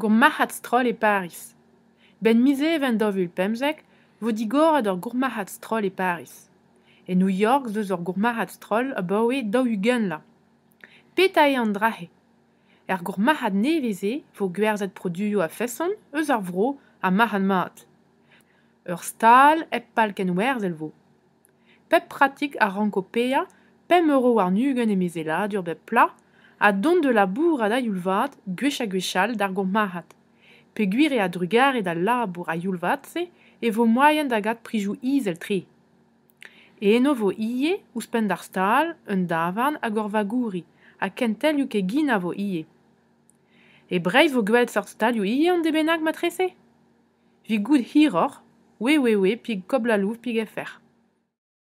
gour mahat strol e Paris. Ben mize, evan dov ul pemzek, vo di gor ador gour mahat strol e Paris. E New York zeus ur gour mahat strol a bawe da la. Peta e an drahe. Er gour mahat neveze, vo gwerzat produio a feson, eus ar vro a mahan mat. Ur stahl eb pal ken vo. Pep pratik a ranko pea pem euro ar nugen e mezela dur bep plat, a don de la bourra da yulvat, gwecha gwechal dar gom mahat. Pe e a drugar e da labour a yulvat se, e vo moayen da prijou izel tre. E eno vo ou ouspen dar stal, un davan a gor gouri a kentel yuke gina vo ie. E brei vo gwet sort stal yu ie an debenak matrese? Vi gout hiror, we we we pig kobla louv pig efer.